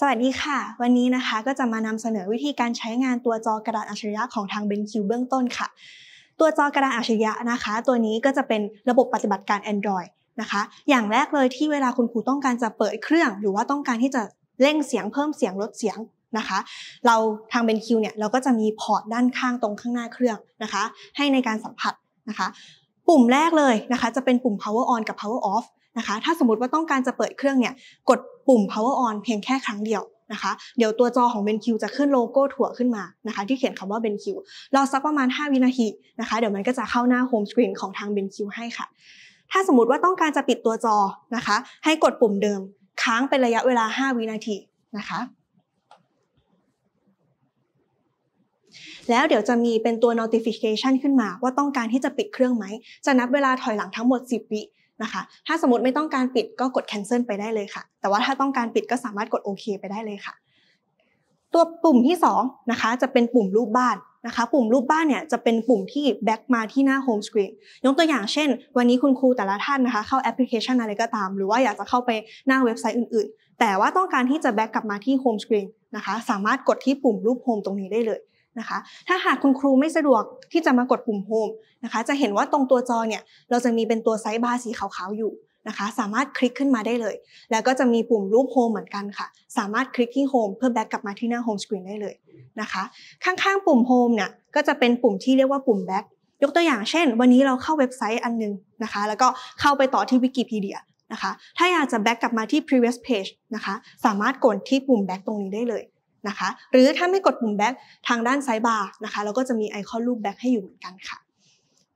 สวัสดีค่ะวันนี้นะคะก็จะมานำเสนอวิธีการใช้งานตัวจอกระดาษอัจฉริยะของทาง BenQ เบื้องต้นค่ะ ตัวจอกระดาษอัจฉริยะนะคะ ตัวนี้ก็จะเป็นระบบปฏิบัติการ Android นะคะ อย่างแรกเลยที่เวลาคุณครูต้องการจะเปิดเครื่องหรือว่าต้องการที่จะเร่งเสียงเพิ่มเสียงลดเสียงนะคะ เราทาง BenQ เนี่ยเราก็จะมีพอร์ตด้านข้างตรงข้างหน้าเครื่องนะคะ ให้ในการสัมผัสนะคะปุ่มแรกเลยนะคะ จะเป็นปุ่ม power on กับ power off นะคะ ถ้าสมมติว่าต้องการจะเปิดเครื่องเนี่ย กดปุ่ม power on เพียงแค่ครั้งเดียวนะคะ เดี๋ยวตัวจอของ BenQ จะขึ้นโลโก้ถั่วขึ้นมานะคะ ที่เขียนคำว่า BenQ รอสักประมาณ 5 วินาทีนะคะเดี๋ยวมันก็จะเข้าหน้า home screen ของทาง BenQ ให้ค่ะ ถ้าสมมติว่าต้องการจะปิดตัวจอนะคะ ให้กดปุ่มเดิมค้างเป็นระยะเวลา 5 วินาทีนะคะแล้วเดี๋ยวจะมีเป็นตัว notification ขึ้นมาว่าต้องการที่จะปิดเครื่องไหม จะนับเวลาถอยหลังทั้งหมด 10วินะคะ ถ้าสมมติไม่ต้องการปิดก็กด cancel ไปได้เลยค่ะ แต่ว่าถ้าต้องการปิดก็สามารถกดโอเคไปได้เลยค่ะ ตัวปุ่มที่2นะคะจะเป็นปุ่มรูปบ้านนะคะ ปุ่มรูปบ้านเนี่ยจะเป็นปุ่มที่แบ็กมาที่หน้าโฮมสกรีนยกตัวอย่างเช่นวันนี้คุณครูแต่ละท่านนะคะ เข้าแอปพลิเคชันอะไรก็ตาม หรือว่าอยากจะเข้าไปหน้าเว็บไซต์อื่น ๆ แต่ว่าต้องการที่จะแบ็กกลับมาที่โฮมสกรีนนะคะสามารถกดที่ปุ่มรูปโฮมตรงนี้ได้เลยนะคะถ้าหากคุณครูไม่สะดวกที่จะมากดปุ่มโฮมนะคะจะเห็นว่าตรงตัวจอเนี่ยเราจะมีเป็นตัวไซส์บาร์สีขาวๆอยู่นะคะสามารถคลิกขึ้นมาได้เลย แล้วก็จะมีปุ่มรูปโฮมเหมือนกันค่ะ สามารถคลิกที่โฮมเพื่อแบ็กกลับมาที่หน้าโฮมสกรีนได้เลยนะคะข้างๆปุ่มโฮมเนี่ยก็จะเป็นปุ่มที่เรียกว่าปุ่มแบ็กยกตัวอย่างเช่น วันนี้เราเข้าเว็บไซต์อันนึงนะคะ แล้วก็เข้าไปต่อที่วิกิพีเดียนะคะถ้าอยากจะแบ็กกลับมาที่ previous page นะคะสามารถกดที่ปุ่มแบ็กตรงนี้ได้เลยนะคะหรือถ้าไม่กดปุ่มแบ็กทางด้านซ้ายบาร์นะคะเราก็จะมีไอคอนรูปแบ็กให้อยู่เหมือนกันค่ะ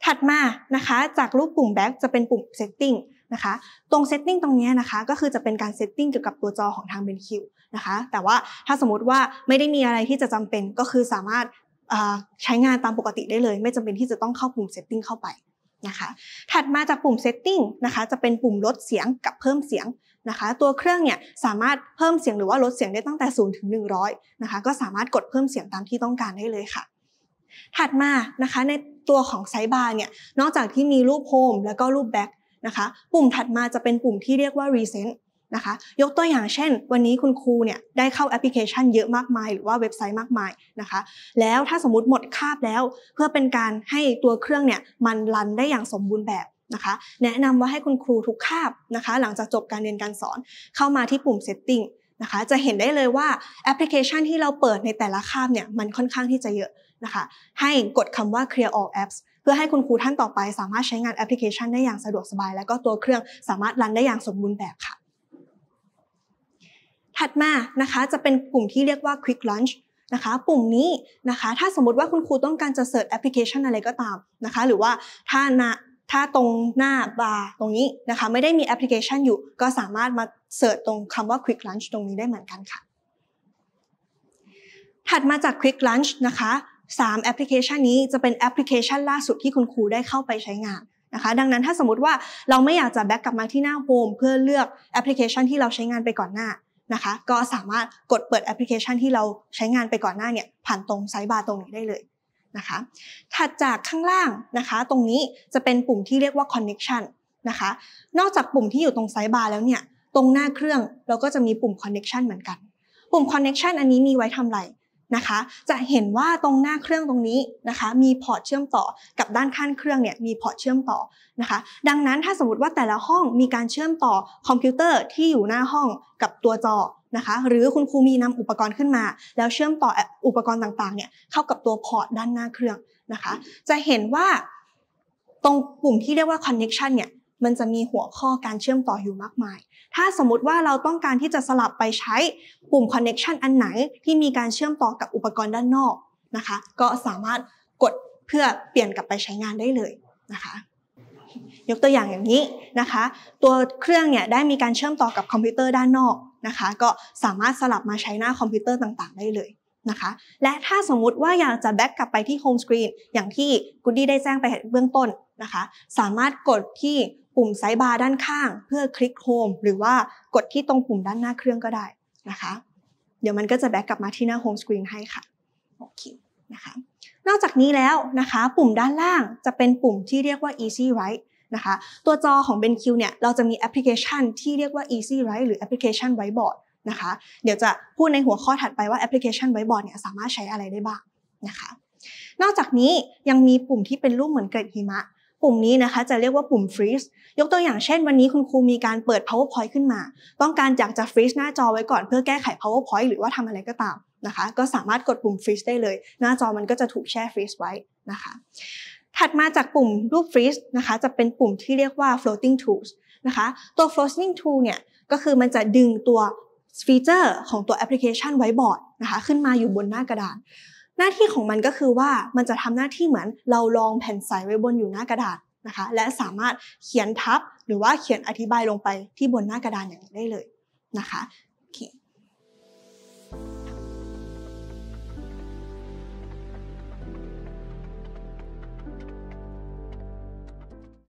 ถัดมานะคะจากรูปปุ่มแบ็กจะเป็นปุ่มเซตติ้งนะคะตรงเซตติ้งตรงนี้นะคะก็คือจะเป็นการเซตติ้งเกี่ยวกับตัวจอของทางเบนคิวนะคะแต่ว่าถ้าสมมติว่าไม่ได้มีอะไรที่จะจำเป็น ก็คือสามารถใช้งานตามปกติได้เลย ไม่จำเป็นที่จะต้องเข้าปุ่มเซตติ้งเข้าไปนะคะถัดมาจากปุ่ม setting นะคะจะเป็นปุ่มลดเสียงกับเพิ่มเสียงนะคะตัวเครื่องเนี่ยสามารถเพิ่มเสียงหรือว่าลดเสียงได้ตั้งแต่0ถึง100นะคะก็สามารถกดเพิ่มเสียงตามที่ต้องการได้เลยค่ะ ถัดมานะคะในตัวของไซบาร์เนี่ยนอกจากที่มีรูปโฮมแล้วก็รูปแบ็กนะคะปุ่มถัดมาจะเป็นปุ่มที่เรียกว่ารีเซ n t นะคะยกตัวอย่างเช่น วันนี้คุณครูเนี่ยได้เข้าแอปพลิเคชันเยอะมากมาย หรือว่าเว็บไซต์มากมายนะคะ แล้วถ้าสมมติหมดคาบแล้ว เพื่อเป็นการให้ตัวเครื่องเนี่ยมันรันได้อย่างสมบูรณ์แบบนะคะแนะนำว่าให้คุณครูทุกคาบนะคะ หลังจากจบการเรียนการสอนเข้ามาที่ปุ่ม setting นะคะจะเห็นได้เลยว่าแอปพลิเคชันที่เราเปิดในแต่ละคาบเนี่ยมันค่อนข้างที่จะเยอะนะคะให้กดคำว่า clear all apps เพื่อให้คุณครูท่านต่อไป สามารถใช้งานแอปพลิเคชันได้อย่างสะดวกสบาย และก็ตัวเครื่องสามารถรันได้อย่างสมบูรณ์แบบค่ะถัดมานะคะจะเป็นกลุ่มที่เรียกว่า Quick Launch นะคะ ปุ่มนี้นะคะถ้าสมมติว่าคุณครูต้องการจะเสิร์ชแอปพลิเคชันอะไรก็ตามนะคะหรือว่าถ้าณถ้าตรงหน้าบาร์ตรงนี้นะคะไม่ได้มีแอปพลิเคชันอยู่ ก็สามารถมาเสิร์ชตรงคำว่า Quick Launch ตรงนี้ได้เหมือนกันค่ะ ถัดมาจาก Quick Launch นะคะ3 แอปพลิเคชันนี้จะเป็นแอปพลิเคชันล่าสุดที่คุณครูได้เข้าไปใช้งานนะคะ ดังนั้นถ้าสมมติว่าเราไม่อยากจะแบ็กกลับมาที่หน้าโฮมเพื่อเลือกแอปพลิเคชันที่เราใช้งานไปก่อนหน้านะคะก็สามารถกดเปิดแอปพลิเคชันที่เราใช้งานไปก่อนหน้าเนี่ยผ่านตรงไซบาร์ตรงนี้ได้เลยนะคะ ถัดจากข้างล่างนะคะ ตรงนี้จะเป็นปุ่มที่เรียกว่า connection นะคะ นอกจากปุ่มที่อยู่ตรงไซบาร์แล้วเนี่ยตรงหน้าเครื่องเราก็จะมีปุ่ม connection เหมือนกัน ปุ่ม connection อันนี้มีไว้ทำอะไรนะคะจะเห็นว่าตรงหน้าเครื่องตรงนี้นะคะมีพอร์ตเชื่อมต่อกับด้านข้างเครื่องเนี่ยมีพอร์ตเชื่อมต่อนะคะ ดังนั้นถ้าสมมติว่าแต่ละห้องมีการเชื่อมต่อคอมพิวเตอร์ที่อยู่หน้าห้องกับตัวจอนะคะหรือคุณครูมีนำอุปกรณ์ขึ้นมา แล้วเชื่อมต่ออุปกรณ์ต่างๆเนี่ยเข้ากับตัวพอร์ตด้านหน้าเครื่องนะคะ จะเห็นว่า ตรงปุ่มที่เรียกว่า connection เนี่ยมันจะมีหัวข้อการเชื่อมต่ออยู่มากมาย ถ้าสมมติว่าเราต้องการที่จะสลับไปใช้ปุ่ม Connection อันไหน ที่มีการเชื่อมต่อกับอุปกรณ์ด้านนอกนะคะ ก็สามารถกดเพื่อเปลี่ยนกลับไปใช้งานได้เลยนะคะ ยกตัวอย่างอย่างนี้นะคะ ตัวเครื่องเนี่ยได้มีการเชื่อมต่อกับคอมพิวเตอร์ด้านนอกนะคะ ก็สามารถสลับมาใช้หน้าคอมพิวเตอร์ต่างๆ ได้เลยนะคะ และถ้าสมมุติว่าอยากจะแบ็กกลับไปที่โฮมสกรีนอย่างที่กูดี้ได้แจ้งไปเบื้องต้นนะคะ สามารถกดที่ปุ่มไซบาร์ด้านข้าง เพื่อคลิกโฮมหรือว่ากดที่ตรงปุ่มด้านหน้าเครื่องก็ได้นะคะ เดี๋ยวมันก็จะแบ็กกลับมาที่หน้าโฮมสกรีนให้ค่ะ โอเคนะคะนอกจากนี้แล้วนะคะ ปุ่มด้านล่างจะเป็นปุ่มที่เรียกว่า easy write นะคะตัวจอของ BenQ เนี่ย เราจะมีแอปพลิเคชันที่เรียกว่า easy write หรือแอปพลิเคชัน whiteboard นะคะเดี๋ยวจะพูดในหัวข้อถัดไปว่าแอปพลิเคชัน whiteboard เนี่ยสามารถใช้อะไรได้บ้างนะคะ นอกจากนี้ยังมีปุ่มที่เป็นรูปเหมือนเกล็ดหิมะปุ่มนี้นะคะจะเรียกว่าปุ่ม freeze ยกตัวอย่างเช่นวันนี้คุณครูมีการเปิด powerpoint ขึ้นมา ต้องการอยากจะ freeze หน้าจอไว้ก่อนเพื่อแก้ไข powerpoint หรือว่าทำอะไรก็ตามนะคะก็สามารถกดปุ่ม freeze ได้เลย หน้าจอมันก็จะถูกแช่ freeze ไว้นะคะถัดมาจากปุ่มรูป freeze นะคะจะเป็นปุ่มที่เรียกว่า floating tools นะคะตัว floating tool เนี่ยก็คือมันจะดึงตัวฟีเจอร์ของตัวแอปพลิเคชันไว้บอร์ดนะคะขึ้นมาอยู่บนหน้ากระดานหน้าที่ของมันก็คือว่ามันจะทำหน้าที่เหมือนเราลองแผ่นใสไว้บนอยู่หน้ากระดาษนะคะและสามารถเขียนทับหรือว่าเขียนอธิบายลงไปที่บนหน้ากระดานอย่างนี้ได้เลยนะคะโอเค